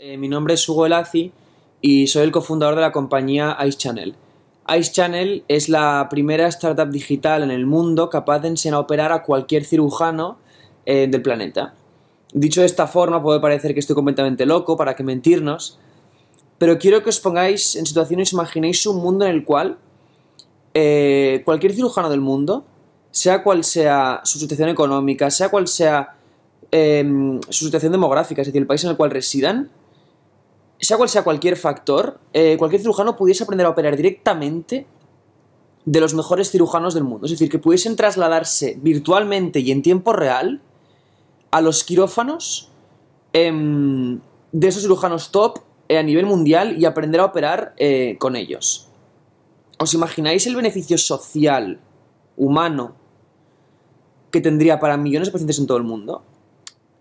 Eh, mi nombre es Hugo Elazi y soy el cofundador de la compañía Ice Channel. Ice Channel es la primera startup digital en el mundo capaz de enseñar a operar a cualquier cirujano eh, del planeta. Dicho de esta forma, puede parecer que estoy completamente loco, para que mentirnos, pero quiero que os pongáis en situaciones, imaginéis un mundo en el cual eh, cualquier cirujano del mundo, sea cual sea su situación económica, sea cual sea em, su situación demográfica, es decir, el país en el cual residan, sea cual sea cualquier factor, eh, cualquier cirujano pudiese aprender a operar directamente de los mejores cirujanos del mundo. Es decir, que pudiesen trasladarse virtualmente y en tiempo real a los quirófanos em, de esos cirujanos top eh, a nivel mundial y aprender a operar eh, con ellos. ¿Os imagináis el beneficio social, humano, que tendría para millones de pacientes en todo el mundo?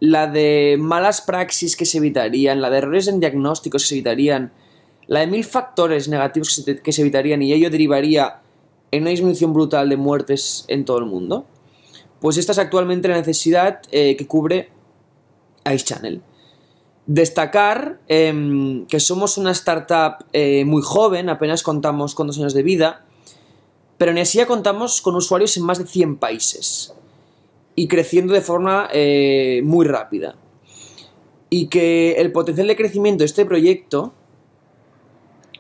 la de malas praxis que se evitarían, la de errores en diagnósticos que se evitarían, la de mil factores negativos que se, evitarían y ello derivaría en una disminución brutal de muertes en todo el mundo, pues esta es actualmente la necesidad eh, que cubre Ice Channel. Destacar em, que somos una startup eh, muy joven, apenas contamos con dos años de vida, pero en ya contamos con usuarios en más de 100 países y creciendo de forma eh, muy rápida. Y que el potencial de crecimiento de este proyecto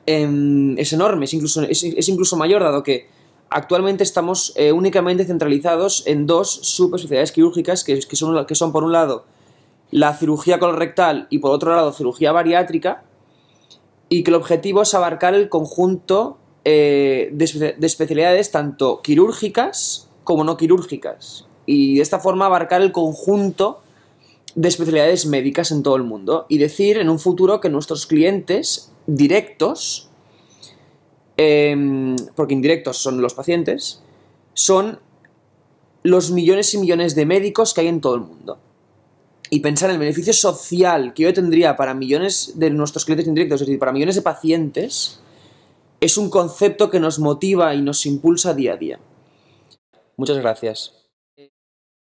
em, es enorme, es incluso, es, incluso, mayor, dado que actualmente estamos eh, únicamente centralizados en dos subespecialidades quirúrgicas, que, son, que son por un lado la cirugía colorectal y por otro lado cirugía bariátrica, y que el objetivo es abarcar el conjunto eh, de especialidades tanto quirúrgicas como no quirúrgicas y de esta forma abarcar el conjunto de especialidades médicas en todo el mundo y decir en un futuro que nuestros clientes directos, em, porque indirectos son los pacientes, son los millones y millones de médicos que hay en todo el mundo. Y pensar en el beneficio social que yo tendría para millones de nuestros clientes indirectos, es decir, para millones de pacientes, es un concepto que nos motiva y nos impulsa día a día. Muchas gracias.